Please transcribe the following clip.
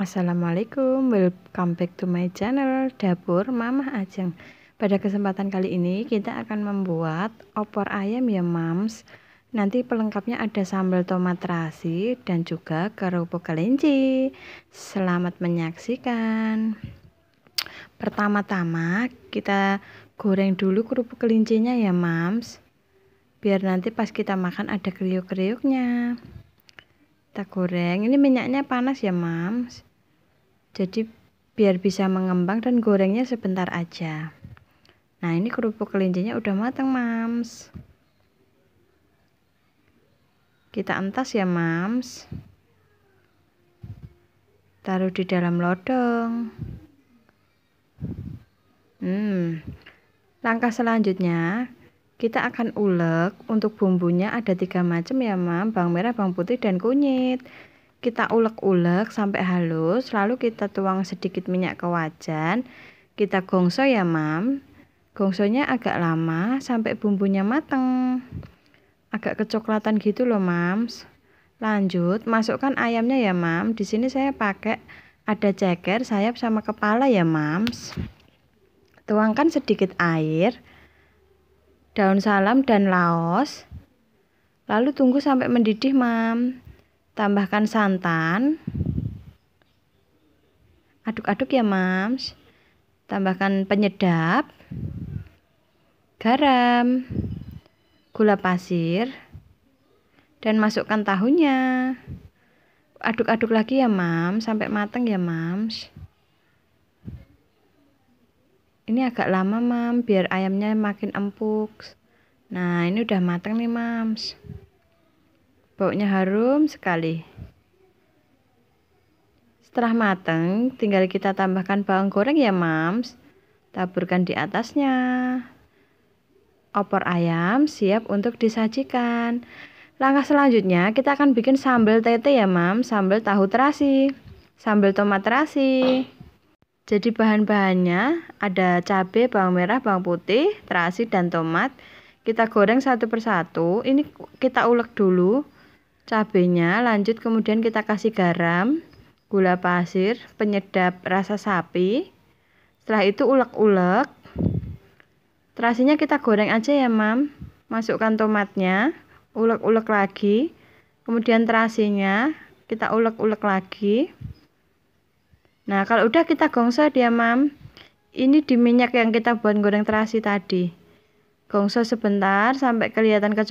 Assalamualaikum, welcome back to my channel Dapur Mamah Ajeng Pada kesempatan kali ini kita akan membuat opor ayam ya mams Nanti pelengkapnya ada sambal tomat terasi dan juga kerupuk kelinci Selamat menyaksikan Pertama-tama kita goreng dulu kerupuk kelincinya ya mams Biar nanti pas kita makan ada kriuk-kriuknya kita goreng ini minyaknya panas ya mams jadi biar bisa mengembang dan gorengnya sebentar aja nah ini kerupuk kelincinya udah matang mams kita entas ya mams taruh di dalam lodong hmm langkah selanjutnya kita akan ulek untuk bumbunya ada tiga macam ya mam bawang merah bawang putih dan kunyit kita ulek-ulek sampai halus, lalu kita tuang sedikit minyak ke wajan. Kita gongso ya, Mam. Gongsonya agak lama sampai bumbunya mateng. Agak kecoklatan gitu loh, mam. Lanjut, masukkan ayamnya ya, Mam. Di sini saya pakai ada ceker, sayap sama kepala ya, mam. Tuangkan sedikit air, daun salam dan laos. Lalu tunggu sampai mendidih, Mam. Tambahkan santan. Aduk-aduk ya, Mams. Tambahkan penyedap. Garam. Gula pasir. Dan masukkan tahunya. Aduk-aduk lagi ya, Mams, sampai matang ya, Mams. Ini agak lama, Mam, biar ayamnya makin empuk. Nah, ini udah matang nih, Mams. Baunya harum sekali. Setelah matang, tinggal kita tambahkan bawang goreng ya, Mams. Taburkan di atasnya. Opor ayam siap untuk disajikan. Langkah selanjutnya, kita akan bikin sambal tete ya, mams, Sambal tahu terasi, sambal tomat terasi. Jadi bahan-bahannya ada cabai, bawang merah, bawang putih, terasi, dan tomat. Kita goreng satu persatu. Ini kita ulek dulu cabenya lanjut kemudian kita kasih garam gula pasir penyedap rasa sapi setelah itu ulek-ulek terasinya kita goreng aja ya mam masukkan tomatnya ulek-ulek lagi kemudian terasinya kita ulek-ulek lagi nah kalau udah kita gongso dia mam ini di minyak yang kita buat goreng terasi tadi gongso sebentar sampai kelihatan kecoklatan